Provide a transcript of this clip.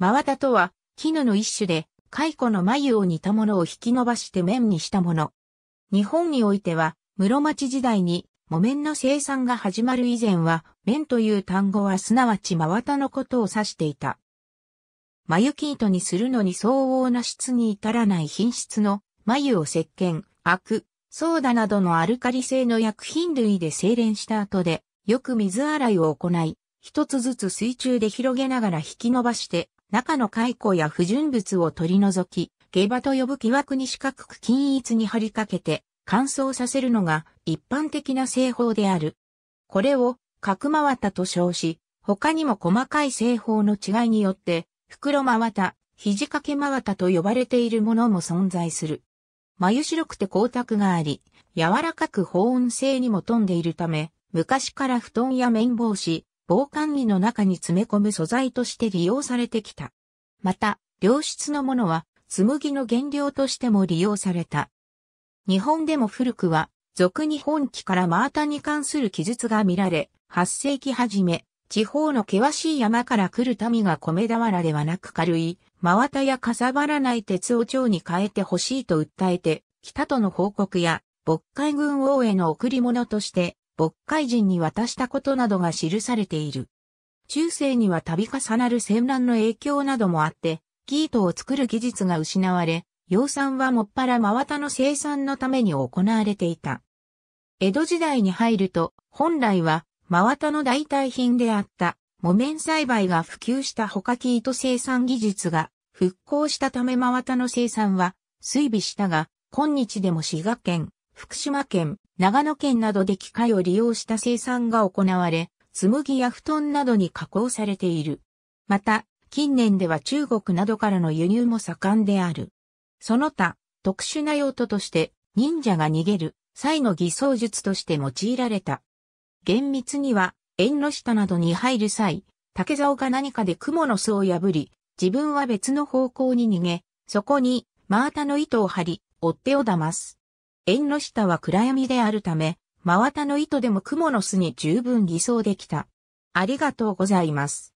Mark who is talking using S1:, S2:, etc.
S1: 真綿とは、絹の一種で、蚕の眉を似たものを引き伸ばして綿にしたもの。日本においては、室町時代に木綿の生産が始まる以前は、綿という単語はすなわち真綿のことを指していた。眉生糸にするのに相応な質に至らない品質の眉を石鹸、アク、ソーダなどのアルカリ性の薬品類で精錬した後で、よく水洗いを行い、一つずつ水中で広げながら引き伸ばして、中の解雇や不純物を取り除き、下馬と呼ぶ木枠に四角く均一に張りかけて乾燥させるのが一般的な製法である。これを角回ったと称し、他にも細かい製法の違いによって、袋回った、肘掛け回ったと呼ばれているものも存在する。眉白くて光沢があり、柔らかく保温性にも富んでいるため、昔から布団や綿帽子、防寒着の中に詰め込む素材として利用されてきた。また、良質のものは紬の原料としても利用された。日本でも古くは、俗日本記から真綿に関する記述が見られ、8世紀初め、地方の険しい山から来る民が米俵ではなく軽い、真綿やかさばらない鉄を蝶に変えてほしいと訴えて、北との報告や、牧海軍王への贈り物として、牧会人に渡したことなどが記されている。中世には度重なる戦乱の影響などもあって、生糸を作る技術が失われ、養蚕はもっぱら真綿の生産のために行われていた。江戸時代に入ると、本来は真綿の代替品であった木綿栽培が普及した他木生糸生産技術が復興したため真綿の生産は衰微したが、今日でも滋賀県、福島県、長野県などで機械を利用した生産が行われ、紬や布団などに加工されている。また、近年では中国などからの輸入も盛んである。その他、特殊な用途として、忍者が逃げる際の偽装術として用いられた。厳密には、縁の下などに入る際、竹竿が何かで蜘蛛の巣を破り、自分は別の方向に逃げ、そこに、真綿の糸を張り、追っ手を騙す。縁の下は暗闇であるため、真綿の糸でも蜘蛛の巣に十分偽装できた。ありがとうございます。